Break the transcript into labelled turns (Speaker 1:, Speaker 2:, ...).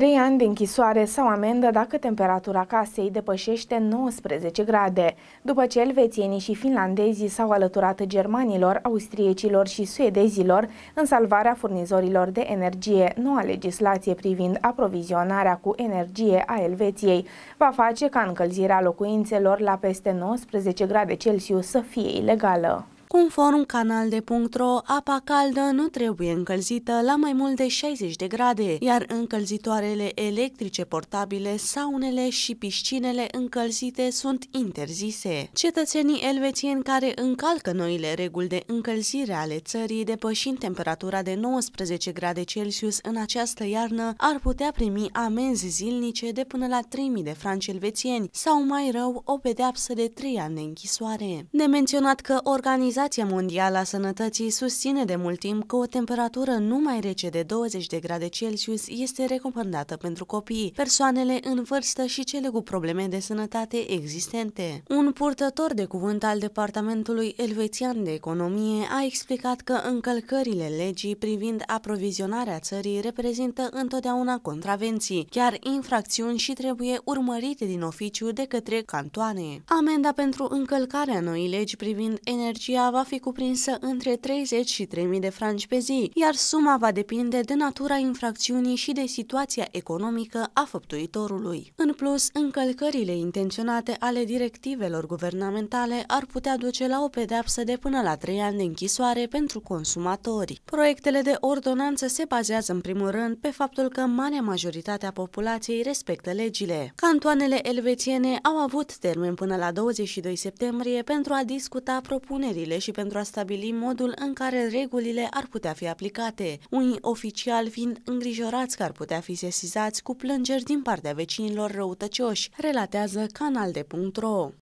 Speaker 1: 3 ani de închisoare sau amendă dacă temperatura casei depășește 19 grade. După ce elvețienii și finlandezii s-au alăturat germanilor, austriecilor și suedezilor în salvarea furnizorilor de energie, noua legislație privind aprovizionarea cu energie a Elveției va face ca încălzirea locuințelor la peste 19 grade Celsius să fie ilegală.
Speaker 2: Conform canal canalde.ro, apa caldă nu trebuie încălzită la mai mult de 60 de grade, iar încălzitoarele electrice portabile, saunele și piscinele încălzite sunt interzise. Cetățenii elvețieni care încalcă noile reguli de încălzire ale țării, depășind temperatura de 19 grade Celsius în această iarnă, ar putea primi amenzi zilnice de până la 3.000 de franci elvețieni sau mai rău o pedeapsă de 3 ani de închisoare. De menționat că organizația Organizația Mondială a Sănătății susține de mult timp că o temperatură nu mai rece de 20 de grade Celsius este recomandată pentru copii, persoanele în vârstă și cele cu probleme de sănătate existente. Un purtător de cuvânt al Departamentului Elvețian de Economie a explicat că încălcările legii privind aprovizionarea țării reprezintă întotdeauna contravenții, chiar infracțiuni și trebuie urmărite din oficiu de către cantoane. Amenda pentru încălcarea noi legi privind energia va fi cuprinsă între 30 și 3.000 de franci pe zi, iar suma va depinde de natura infracțiunii și de situația economică a făptuitorului. În plus, încălcările intenționate ale directivelor guvernamentale ar putea duce la o pedeapsă de până la 3 ani de închisoare pentru consumatori. Proiectele de ordonanță se bazează în primul rând pe faptul că marea majoritate a populației respectă legile. Cantoanele elvețiene au avut termen până la 22 septembrie pentru a discuta propunerile și pentru a stabili modul în care regulile ar putea fi aplicate, unii oficiali fiind îngrijorați că ar putea fi sesizați cu plângeri din partea vecinilor răutăcioși, relatează canalde.ro.